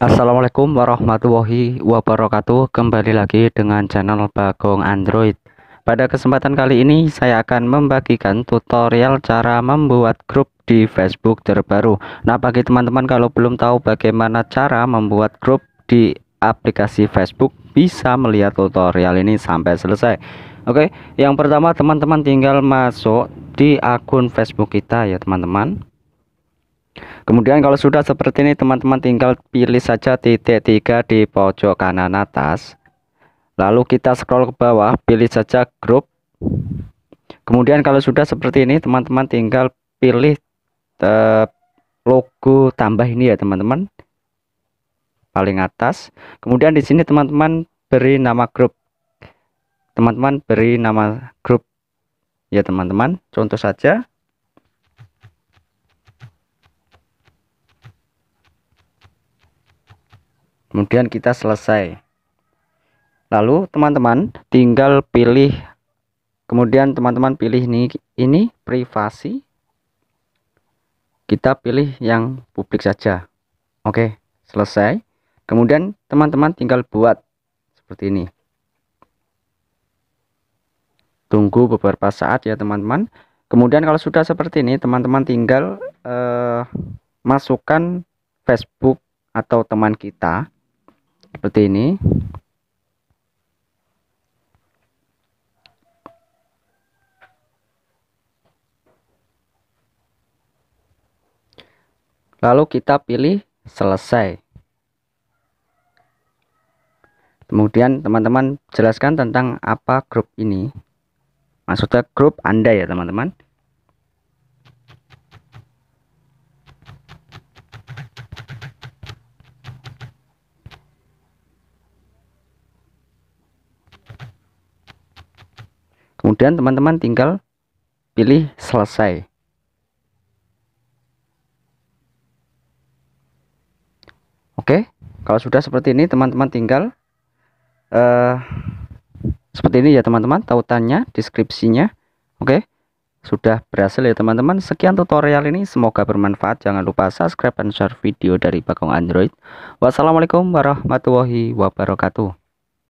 Assalamualaikum warahmatullahi wabarakatuh Kembali lagi dengan channel Bagong Android Pada kesempatan kali ini saya akan membagikan tutorial cara membuat grup di Facebook terbaru Nah bagi teman-teman kalau belum tahu bagaimana cara membuat grup di aplikasi Facebook Bisa melihat tutorial ini sampai selesai Oke yang pertama teman-teman tinggal masuk di akun Facebook kita ya teman-teman Kemudian kalau sudah seperti ini teman-teman tinggal pilih saja titik tiga di pojok kanan atas. Lalu kita scroll ke bawah, pilih saja grup. Kemudian kalau sudah seperti ini teman-teman tinggal pilih eh, logo tambah ini ya teman-teman. Paling atas. Kemudian di sini teman-teman beri nama grup. Teman-teman beri nama grup ya teman-teman. Contoh saja kemudian kita selesai lalu teman-teman tinggal pilih kemudian teman-teman pilih ini ini privasi kita pilih yang publik saja oke selesai kemudian teman-teman tinggal buat seperti ini tunggu beberapa saat ya teman-teman kemudian kalau sudah seperti ini teman-teman tinggal eh, masukkan Facebook atau teman kita seperti ini lalu kita pilih selesai kemudian teman-teman jelaskan tentang apa grup ini maksudnya grup anda ya teman-teman kemudian teman-teman tinggal pilih selesai oke kalau sudah seperti ini teman-teman tinggal uh, seperti ini ya teman-teman tautannya deskripsinya oke sudah berhasil ya teman-teman sekian tutorial ini semoga bermanfaat jangan lupa subscribe dan share video dari Bagong Android wassalamualaikum warahmatullahi wabarakatuh